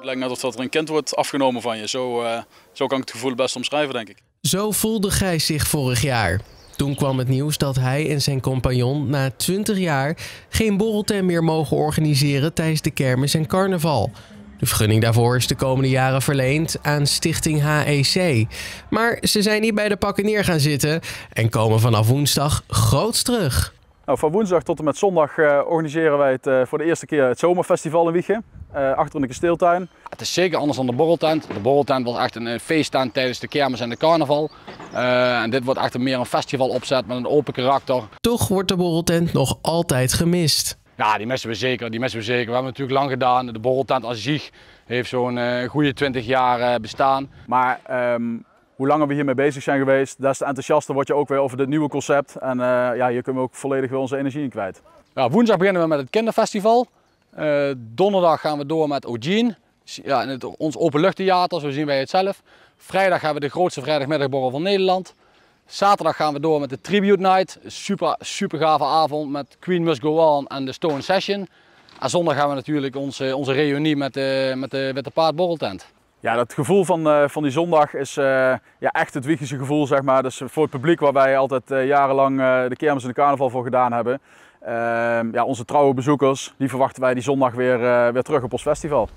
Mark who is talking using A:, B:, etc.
A: Het lijkt net of dat er een kent wordt afgenomen van je. Zo, eh, zo kan ik het gevoel best omschrijven, denk ik.
B: Zo voelde Gijs zich vorig jaar. Toen kwam het nieuws dat hij en zijn compagnon na 20 jaar geen borreltent meer mogen organiseren tijdens de kermis en carnaval. De vergunning daarvoor is de komende jaren verleend aan Stichting HEC. Maar ze zijn niet bij de pakken neer gaan zitten en komen vanaf woensdag groots terug.
A: Nou, van woensdag tot en met zondag eh, organiseren wij het, eh, voor de eerste keer het
C: zomerfestival in Wiegen. Eh, achter in de kasteeltuin. Het is zeker anders dan de borreltent. De borreltent was echt een feesttent tijdens de kermis en de carnaval. en dit wordt echt meer een festival opzet met een open
B: karakter. Toch wordt de borreltent nog altijd gemist.
C: Ja, die missen we zeker. Die missen we zeker. We hebben het natuurlijk lang gedaan. De borreltent als zich heeft zo'n goede 20 jaar bestaan.
A: Maar ehm, hoe langer we hiermee bezig zijn geweest, des te enthousiaster word je ook weer over dit nieuwe concept. En
C: eh, ja, hier kunnen we ook volledig weer onze energie in kwijt. Ja, woensdag beginnen we met het kinderfestival. Eh, donderdag gaan we door met Ogene. Ja, in het, ons openluchttheater, zo zien wij het zelf. Vrijdag hebben we de grootste vrijdagmiddagborrel van Nederland. Zaterdag gaan we door met de Tribute Night. Super, super gave avond met Queen Must Go On en de Stone Session. En zondag gaan we natuurlijk onze, onze reunie met de, met de, met de paardborreltent. Ja, dat gevoel van, eh, van die
A: zondag is eh, ja, echt het Wiegische gevoel, zeg maar. Dus voor het publiek waar wij altijd eh, jarenlang de kermis en de carnaval voor gedaan hebben. Ehm, ja, onze trouwe bezoekers, die verwachten wij die zondag weer, weer terug op ons festival.